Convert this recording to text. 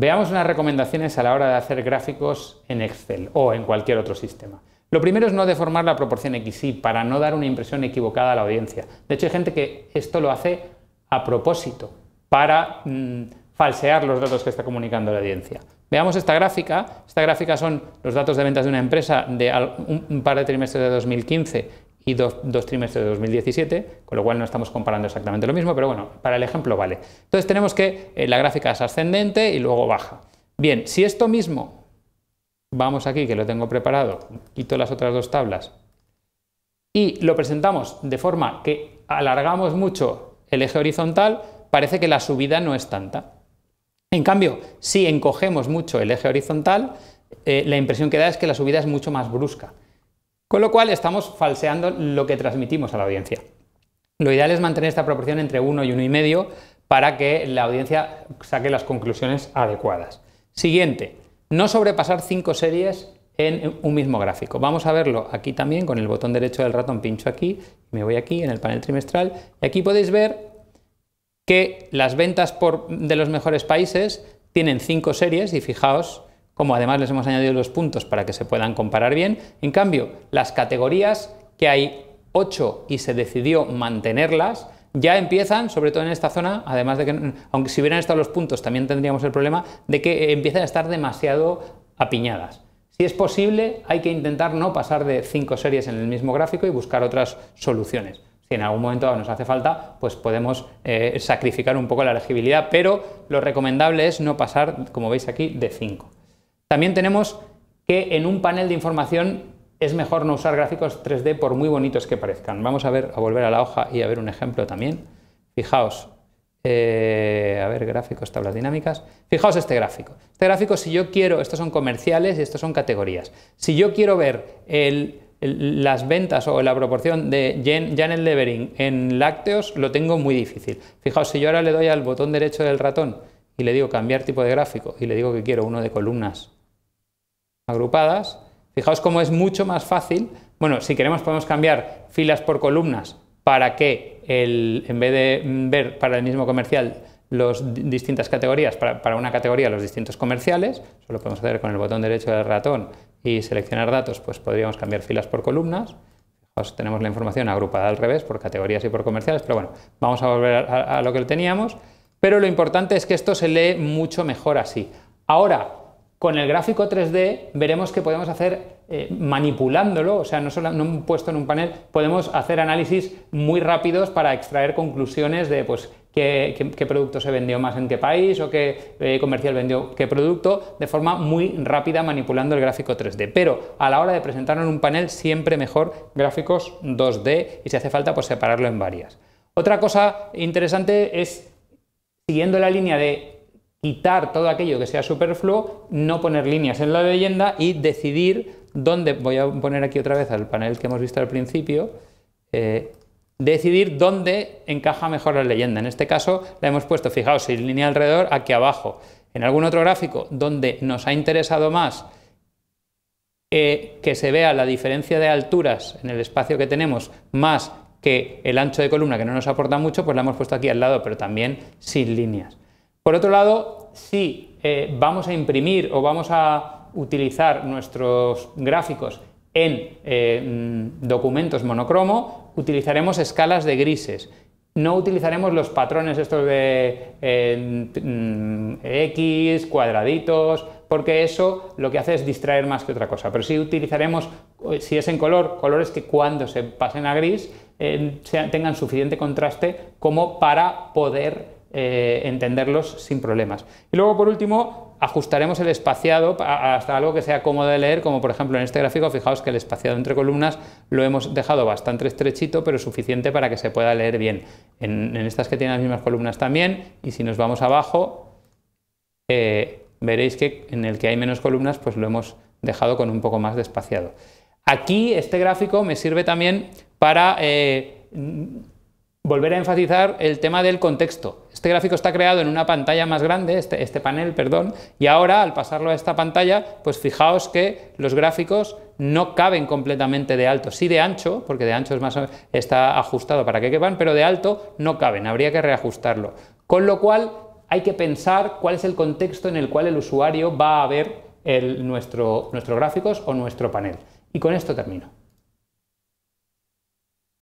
Veamos unas recomendaciones a la hora de hacer gráficos en Excel o en cualquier otro sistema. Lo primero es no deformar la proporción XY para no dar una impresión equivocada a la audiencia. De hecho, hay gente que esto lo hace a propósito para mm, falsear los datos que está comunicando la audiencia. Veamos esta gráfica. Esta gráfica son los datos de ventas de una empresa de un par de trimestres de 2015 y dos, trimestres de 2017, con lo cual no estamos comparando exactamente lo mismo, pero bueno, para el ejemplo vale. Entonces tenemos que eh, la gráfica es ascendente y luego baja. Bien, si esto mismo, vamos aquí que lo tengo preparado, quito las otras dos tablas y lo presentamos de forma que alargamos mucho el eje horizontal, parece que la subida no es tanta. En cambio, si encogemos mucho el eje horizontal, eh, la impresión que da es que la subida es mucho más brusca. Con lo cual estamos falseando lo que transmitimos a la audiencia. Lo ideal es mantener esta proporción entre 1 y 1,5 para que la audiencia saque las conclusiones adecuadas. Siguiente, no sobrepasar 5 series en un mismo gráfico. Vamos a verlo aquí también con el botón derecho del ratón, pincho aquí, me voy aquí en el panel trimestral y aquí podéis ver que las ventas de los mejores países tienen 5 series y fijaos como además les hemos añadido los puntos para que se puedan comparar bien. En cambio, las categorías, que hay 8 y se decidió mantenerlas, ya empiezan, sobre todo en esta zona, además de que, aunque si hubieran estado los puntos, también tendríamos el problema de que eh, empiezan a estar demasiado apiñadas. Si es posible, hay que intentar no pasar de 5 series en el mismo gráfico y buscar otras soluciones. Si en algún momento nos hace falta, pues podemos eh, sacrificar un poco la legibilidad, pero lo recomendable es no pasar, como veis aquí, de 5. También tenemos que en un panel de información es mejor no usar gráficos 3D por muy bonitos que parezcan. Vamos a ver, a volver a la hoja y a ver un ejemplo también. Fijaos, eh, a ver, gráficos, tablas dinámicas. Fijaos este gráfico. Este gráfico, si yo quiero, estos son comerciales y estos son categorías. Si yo quiero ver las ventas o la proporción de Janel Janet Levering en lácteos, lo tengo muy difícil. Fijaos, si yo ahora le doy al botón derecho del ratón y le digo cambiar tipo de gráfico y le digo que quiero uno de columnas agrupadas. Fijaos cómo es mucho más fácil. Bueno, si queremos podemos cambiar filas por columnas para que el, en vez de mm, ver para el mismo comercial las distintas categorías, para, una categoría los distintos comerciales, eso lo podemos hacer con el botón derecho del ratón y seleccionar datos, pues podríamos cambiar filas por columnas. Fijaos, tenemos la información agrupada al revés por categorías y por comerciales, pero bueno, vamos a volver a, a lo que teníamos. Pero lo importante es que esto se lee mucho mejor así. Ahora, con el gráfico 3D veremos que podemos hacer, eh, manipulándolo, o sea, no solo no puesto en un panel, podemos hacer análisis muy rápidos para extraer conclusiones de pues, qué, producto se vendió más en qué país o qué eh, comercial vendió qué producto, de forma muy rápida manipulando el gráfico 3D. Pero a la hora de presentarlo en un panel, siempre mejor gráficos 2D y si hace falta, pues separarlo en varias. Otra cosa interesante es, siguiendo la línea de quitar todo aquello que sea superfluo, no poner líneas en la leyenda y decidir dónde, voy a poner aquí otra vez al panel que hemos visto al principio, eh, decidir dónde encaja mejor la leyenda. En este caso la hemos puesto, fijaos, sin línea alrededor, aquí abajo. En algún otro gráfico donde nos ha interesado más eh, que se vea la diferencia de alturas en el espacio que tenemos más que el ancho de columna que no nos aporta mucho, pues la hemos puesto aquí al lado, pero también sin líneas. Por otro lado, si eh, vamos a imprimir o vamos a utilizar nuestros gráficos en eh, mm, documentos monocromo, utilizaremos escalas de grises. No utilizaremos los patrones estos de eh, mm, X, cuadraditos, porque eso lo que hace es distraer más que otra cosa. Pero sí utilizaremos, si es en color, colores que cuando se pasen a gris tengan suficiente contraste como para poder eh, entenderlos sin problemas. Y luego, por último, ajustaremos el espaciado hasta algo que sea cómodo de leer, como por ejemplo en este gráfico, fijaos que el espaciado entre columnas lo hemos dejado bastante estrechito, pero suficiente para que se pueda leer bien. En, estas que tienen las mismas columnas también, y si nos vamos abajo, eh, veréis que en el que hay menos columnas, pues lo hemos dejado con un poco más de espaciado. Aquí este gráfico me sirve también para... Eh, volver a enfatizar el tema del contexto. Este gráfico está creado en una pantalla más grande, este, este, panel, perdón, y ahora al pasarlo a esta pantalla, pues fijaos que los gráficos no caben completamente de alto, sí de ancho, porque de ancho es más, está ajustado para que quepan, pero de alto no caben, habría que reajustarlo. Con lo cual hay que pensar cuál es el contexto en el cual el usuario va a ver nuestro, nuestros gráficos o nuestro panel. Y con esto termino.